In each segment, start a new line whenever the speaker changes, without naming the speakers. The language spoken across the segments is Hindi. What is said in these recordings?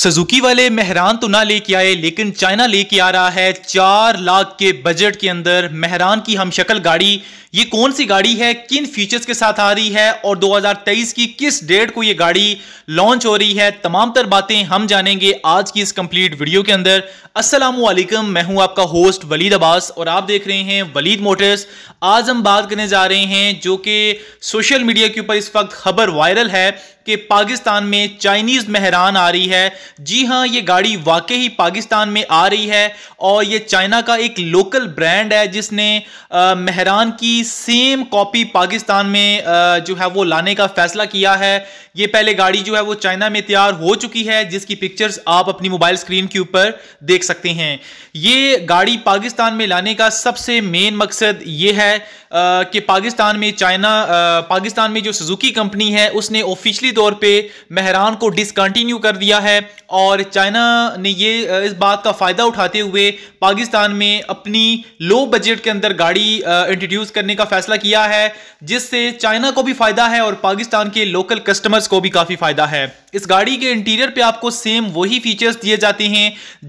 सुजुकी वाले मेहरान तो ना लेके आए लेकिन चाइना लेके आ रहा है चार लाख के बजट के अंदर मेहरान की हम शक्ल गाड़ी ये कौन सी गाड़ी है किन फीचर्स के साथ आ रही है और 2023 की किस डेट को ये गाड़ी लॉन्च हो रही है तमाम तर बातें हम जानेंगे आज की इस कंप्लीट वीडियो के अंदर असलम मैं हूं आपका होस्ट वलीद अब्बास और आप देख रहे हैं वलीद मोटर्स आज हम बात करने जा रहे हैं जो कि सोशल मीडिया के ऊपर इस वक्त खबर वायरल है कि पाकिस्तान में चाइनीज मेहरान आ रही है जी हाँ ये गाड़ी वाकई ही पाकिस्तान में आ रही है और ये चाइना का एक लोकल ब्रांड है जिसने मेहरान की सेम कॉपी पाकिस्तान में आ, जो है वो लाने का फैसला किया है ये पहले गाड़ी जो है वो चाइना में तैयार हो चुकी है जिसकी पिक्चर्स आप अपनी मोबाइल स्क्रीन के ऊपर देख सकते हैं ये गाड़ी पाकिस्तान में लाने का सबसे मेन मकसद ये है कि पाकिस्तान में चाइना पाकिस्तान में जो सुजुकी कंपनी है उसने ऑफिशियली तौर पे महरान को डिसकंटिन्यू कर दिया है और चाइना ने ये इस बात का फ़ायदा उठाते हुए पाकिस्तान में अपनी लो बजट के अंदर गाड़ी इंट्रोड्यूस करने का फ़ैसला किया है जिससे चाइना को भी फ़ायदा है और पाकिस्तान के लोकल कस्टमर्स को भी काफ़ी फ़ायदा है इस गाड़ी के इंटीरियर पे आपको सेम वही फीचर्स दिए जाते हैं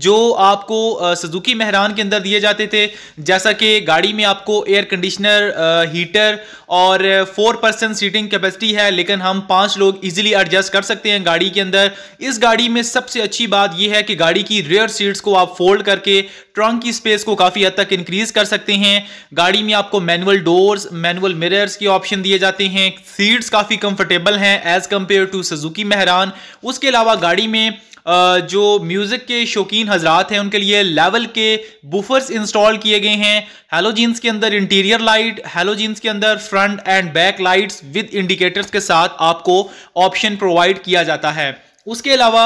जो आपको सुजुकी महरान के अंदर दिए जाते थे जैसा कि गाड़ी में आपको एयर कंडीशनर हीटर और फोर परसेंट सीटिंग कैपेसिटी है लेकिन हम पांच लोग इस इजीली एडजस्ट कर सकते हैं गाड़ी के अंदर इस गाड़ी में सबसे अच्छी बात यह है कि गाड़ी की रेयर सीट्स को आप फोल्ड करके ट्रंक की स्पेस को काफ़ी हद तक इंक्रीज कर सकते हैं गाड़ी में आपको मैनुअल डोर्स मैनुअल मिरर्स के ऑप्शन दिए जाते हैं सीट्स काफ़ी कंफर्टेबल हैं as compared to Suzuki Mehran उसके अलावा गाड़ी में जो म्यूज़िक के शौकीन हजरात हैं उनके लिए लेवल के बुफर्स इंस्टॉल किए गए हैं हेलोजीन्स के अंदर इंटीरियर लाइट हेलोजीन्स के अंदर front and back lights with indicators के साथ आपको ऑप्शन प्रोवाइड किया जाता है उसके अलावा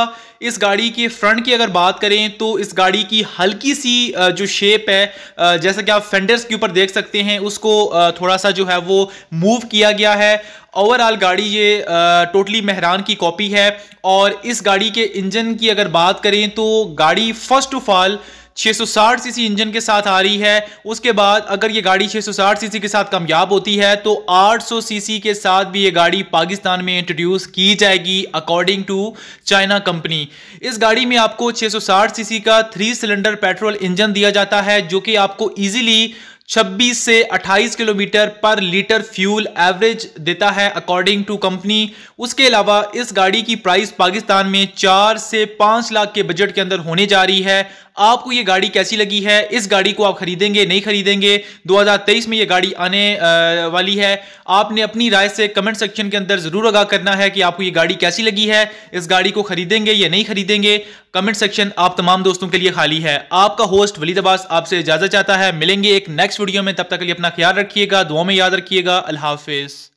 इस गाड़ी के फ्रंट की अगर बात करें तो इस गाड़ी की हल्की सी जो शेप है जैसा कि आप फेंडर्स के ऊपर देख सकते हैं उसको थोड़ा सा जो है वो मूव किया गया है ओवरऑल गाड़ी ये टोटली मेहरान की कॉपी है और इस गाड़ी के इंजन की अगर बात करें तो गाड़ी first of all 660 CC engine के साथ आ रही है उसके बाद अगर ये गाड़ी 660 सीसी के साथ कामयाब होती है तो 800 सीसी के साथ भी ये गाड़ी पाकिस्तान में इंट्रोड्यूस की जाएगी अकॉर्डिंग टू चाइना कंपनी इस गाड़ी में आपको 660 सीसी का थ्री सिलेंडर पेट्रोल इंजन दिया जाता है जो कि आपको इजीली 26 से 28 किलोमीटर पर लीटर फ्यूल एवरेज देता है अकॉर्डिंग टू कंपनी उसके अलावा इस गाड़ी की प्राइस पाकिस्तान में चार से पाँच लाख के बजट के अंदर होने जा रही है आपको ये गाड़ी कैसी लगी है इस गाड़ी को आप खरीदेंगे नहीं खरीदेंगे 2023 में ये गाड़ी आने वाली है आपने अपनी राय से कमेंट सेक्शन के अंदर ज़रूर आगा करना है कि आपको ये गाड़ी कैसी लगी है इस गाड़ी को खरीदेंगे या नहीं खरीदेंगे कमेंट सेक्शन आप तमाम दोस्तों के लिए खाली है आपका होस्ट वलीद अब्बास आपसे इजाजत चाहता है मिलेंगे एक नेक्स्ट वीडियो में तब तक के लिए अपना ख्याल रखिएगा दुआ में याद रखिएगा अल्लाह हाफिज़